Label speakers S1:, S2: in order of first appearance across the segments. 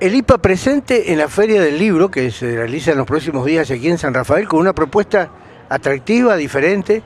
S1: el IPA presente en la Feria del Libro, que se realiza en los próximos días aquí en San Rafael, con una propuesta atractiva, diferente,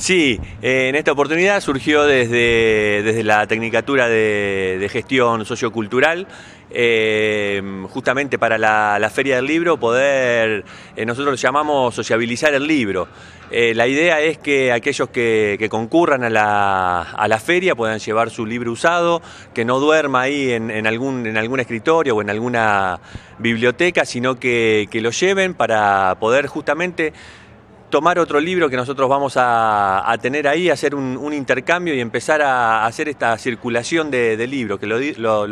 S1: Sí, eh, en esta oportunidad surgió desde, desde la Tecnicatura de, Gestión Sociocultural, eh, justamente para la, Feria del Libro, poder, eh, nosotros nosotros llamamos sociabilizar el libro. la idea es que aquellos que, concurran a la, a la, feria puedan llevar su libro usado, que no duerma ahí en, algún, en algún escritorio o en alguna biblioteca, sino que lo lleven para poder justamente tomar otro libro que nosotros vamos a, tener ahí, hacer un, intercambio y empezar a hacer esta circulación de, libros, que los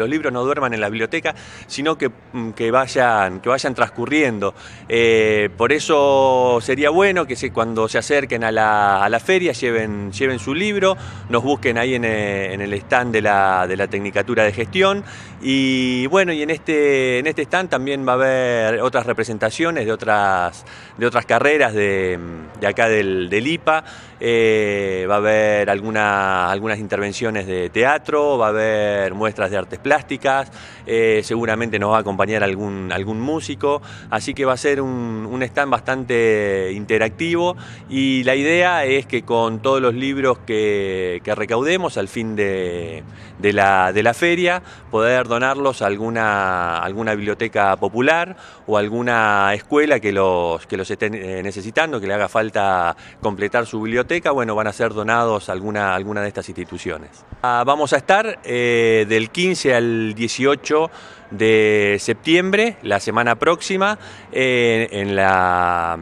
S1: libros no duerman en la biblioteca, sino que, mm, vayan, que vayan transcurriendo. Eh, por eso sería bueno que cuando se acerquen a la, feria lleven, lleven, su libro, nos busquen ahí eh, en, el stand de la, de la, Tecnicatura de Gestión y bueno, y en este, en este stand también va a haber otras representaciones de otras, de otras carreras de de acá del, IPA. Eh, va a haber algunas intervenciones de teatro, va a haber muestras de artes plásticas, eh, seguramente nos va a acompañar algún, algún músico, así que va a ser un, stand bastante interactivo y la idea es que con todos los libros que, recaudemos al fin de, la, feria, poder donarlos a alguna, alguna biblioteca popular o alguna escuela que los, los esté necesitando, que haga falta completar su biblioteca, bueno, van a ser donados alguna, alguna de estas instituciones. Ah, vamos a estar eh, del 15 al 18 de septiembre, la semana próxima, en, la,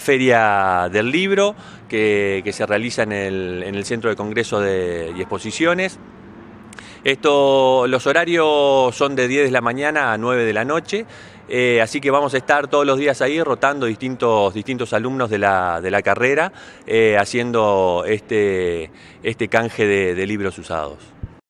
S1: Feria del Libro que, se realiza en el, Centro de Congreso de, y Exposiciones los horarios son de 10 de la mañana a 9 de la noche, eh, así que vamos a estar todos los días ahí rotando distintos, alumnos de la, carrera, eh, haciendo este, este, canje de libros usados.